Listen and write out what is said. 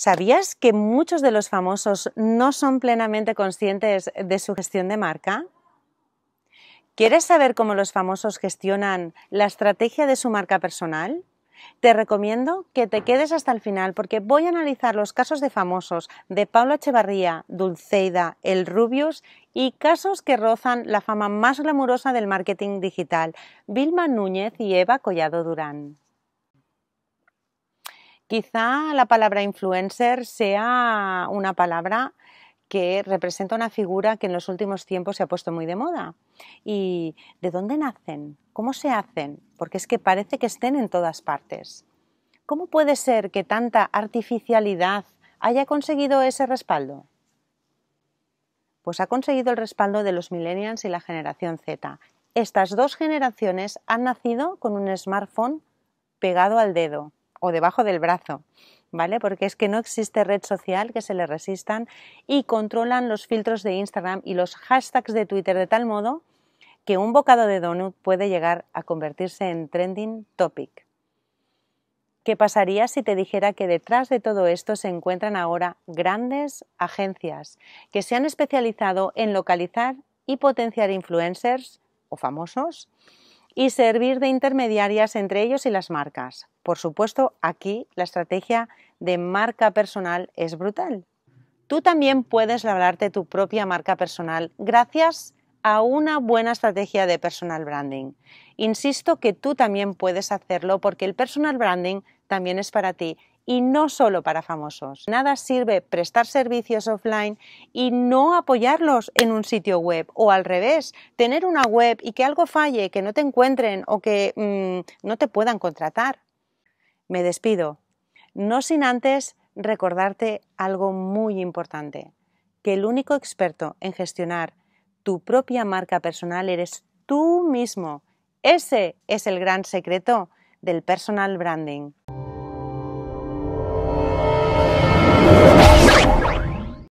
¿Sabías que muchos de los famosos no son plenamente conscientes de su gestión de marca? ¿Quieres saber cómo los famosos gestionan la estrategia de su marca personal? Te recomiendo que te quedes hasta el final porque voy a analizar los casos de famosos de Pablo Echevarría, Dulceida, El Rubius y casos que rozan la fama más glamurosa del marketing digital, Vilma Núñez y Eva Collado Durán. Quizá la palabra influencer sea una palabra que representa una figura que en los últimos tiempos se ha puesto muy de moda. ¿Y de dónde nacen? ¿Cómo se hacen? Porque es que parece que estén en todas partes. ¿Cómo puede ser que tanta artificialidad haya conseguido ese respaldo? Pues ha conseguido el respaldo de los millennials y la generación Z. Estas dos generaciones han nacido con un smartphone pegado al dedo, o debajo del brazo, ¿vale? Porque es que no existe red social que se le resistan y controlan los filtros de Instagram y los hashtags de Twitter de tal modo que un bocado de donut puede llegar a convertirse en trending topic. ¿Qué pasaría si te dijera que detrás de todo esto se encuentran ahora grandes agencias que se han especializado en localizar y potenciar influencers o famosos y servir de intermediarias entre ellos y las marcas. Por supuesto, aquí la estrategia de marca personal es brutal. Tú también puedes labrarte tu propia marca personal gracias una buena estrategia de personal branding. Insisto que tú también puedes hacerlo porque el personal branding también es para ti y no solo para famosos. Nada sirve prestar servicios offline y no apoyarlos en un sitio web o al revés, tener una web y que algo falle, que no te encuentren o que mm, no te puedan contratar. Me despido, no sin antes recordarte algo muy importante, que el único experto en gestionar tu propia marca personal eres tú mismo. Ese es el gran secreto del personal branding.